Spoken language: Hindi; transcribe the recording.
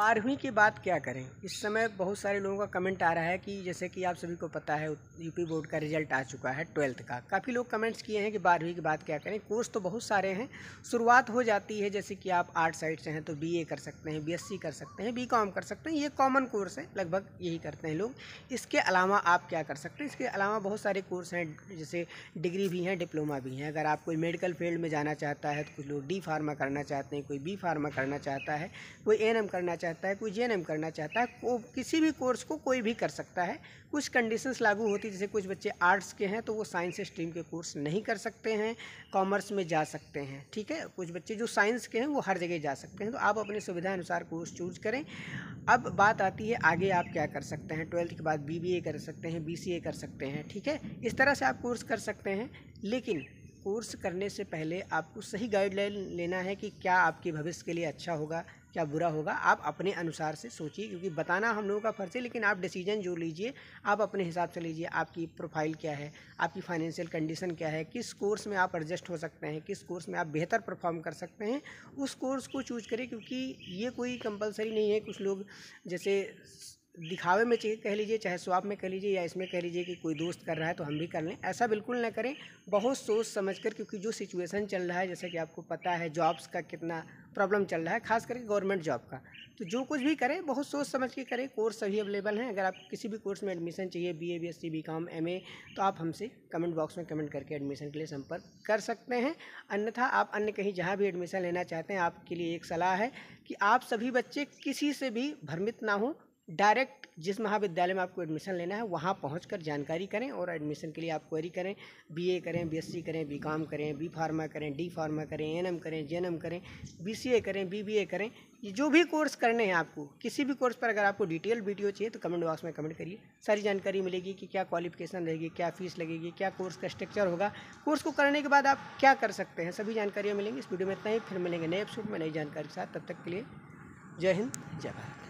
बारहवीं के बाद क्या करें इस समय बहुत सारे लोगों का कमेंट आ रहा है कि जैसे कि आप सभी को पता है यूपी बोर्ड का रिजल्ट आ चुका है ट्वेल्थ का काफ़ी लोग कमेंट्स किए हैं कि बारहवीं के बाद क्या करें कोर्स तो बहुत सारे हैं शुरुआत हो जाती है जैसे कि आप आर्ट साइड से हैं तो बी कर सकते हैं बी कर सकते हैं बी कर सकते हैं ये कॉमन कोर्स है लगभग यही करते हैं लोग इसके अलावा आप क्या कर सकते हैं इसके अलावा बहुत सारे कोर्स हैं जैसे डिग्री भी हैं डिप्लोमा भी हैं अगर आप कोई मेडिकल फील्ड में जाना चाहता है तो कुछ लोग डी फार्मा करना चाहते हैं कोई बी फार्मा करना चाहता है कोई एन करना चाहता चाहता है कोई जे करना चाहता है वो किसी भी कोर्स को कोई भी कर सकता है कुछ कंडीशंस लागू होती है जैसे कुछ बच्चे आर्ट्स के हैं तो वो साइंस स्ट्रीम के कोर्स नहीं कर सकते हैं कॉमर्स में जा सकते हैं ठीक है कुछ बच्चे जो साइंस के हैं वो हर जगह जा सकते हैं तो आप अपनी सुविधा अनुसार कोर्स चूज करें अब बात आती है आगे आप क्या कर सकते हैं ट्वेल्थ के बाद बी कर सकते हैं बी कर सकते हैं ठीक है इस तरह से आप कोर्स कर सकते हैं लेकिन कोर्स करने से पहले आपको सही गाइडलाइन लेना है कि क्या आपके भविष्य के लिए अच्छा होगा क्या बुरा होगा आप अपने अनुसार से सोचिए क्योंकि बताना हम लोगों का फ़र्ज़ है लेकिन आप डिसीजन जो लीजिए आप अपने हिसाब से लीजिए आपकी प्रोफाइल क्या है आपकी फाइनेंशियल कंडीशन क्या है किस कोर्स में आप एडजस्ट हो सकते हैं किस कोर्स में आप बेहतर परफॉर्म कर सकते हैं उस कोर्स को चूज करें क्योंकि ये कोई कंपलसरी नहीं है कुछ लोग जैसे दिखावे में चाहिए कह लीजिए चाहे स्वाप में कह लीजिए या इसमें कह लीजिए कि कोई दोस्त कर रहा है तो हम भी कर लें ऐसा बिल्कुल ना करें बहुत सोच समझ कर क्योंकि जो सिचुएशन चल रहा है जैसे कि आपको पता है जॉब्स का कितना प्रॉब्लम चल रहा है खास करके गवर्नमेंट जॉब का तो जो कुछ भी करें बहुत सोच समझ के करें कोर्स सभी अवेलेबल हैं अगर आपको किसी भी कोर्स में एडमिशन चाहिए B A B S C B com M A तो आप हमसे कमेंट बॉक्स में कमेंट करके एडमिशन के लिए संपर्क कर सकते हैं अन्यथा आप अन्य कहीं जहाँ भी एडमिशन लेना चाहते हैं आपके लिए एक सलाह है कि आप सभी बच्चे किसी से भी भ्रमित ना हों डायरेक्ट जिस महाविद्यालय में आपको एडमिशन लेना है वहाँ पहुँच कर जानकारी करें और एडमिशन के लिए आप क्वेरी करें बीए करें बीएससी करें बी काम करें बी फार्मा करें डी फार्मा करें एनएम करें जे करें बीसीए करें बीबीए करें ये जो भी कोर्स करने हैं आपको किसी भी कोर्स पर अगर आपको डिटेल वीडियो चाहिए तो कमेंट बॉक्स में कमेंट करिए सारी जानकारी मिलेगी कि क्या क्वालिफिकेशन रहेगी क्या फ़ीस लगेगी क्या कोर्स का स्ट्रक्चर होगा कोर्स को करने के बाद आप क्या कर सकते हैं सभी जानकारियाँ मिलेंगी इस वीडियो में इतना ही फिर मिलेंगे नए एपिसोड में नई जानकारी के साथ तब तक के लिए जय हिंद जय भारत